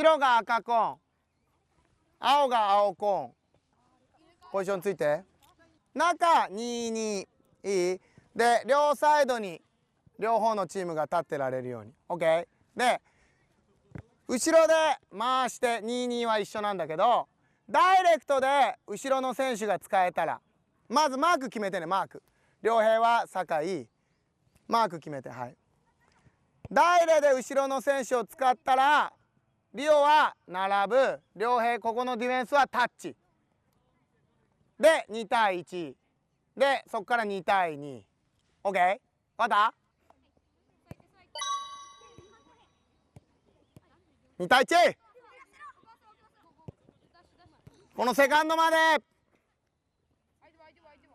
白が赤コーン青が青コーンポジションついて中22いいで両サイドに両方のチームが立ってられるように OK で後ろで回して22は一緒なんだけどダイレクトで後ろの選手が使えたらまずマーク決めてねマーク良平は酒井マーク決めてはいダイレで後ろの選手を使ったらリオは並ぶ両平ここのディフェンスはタッチで2対1でそこから2対 2OK 分た2対1このセカンドまで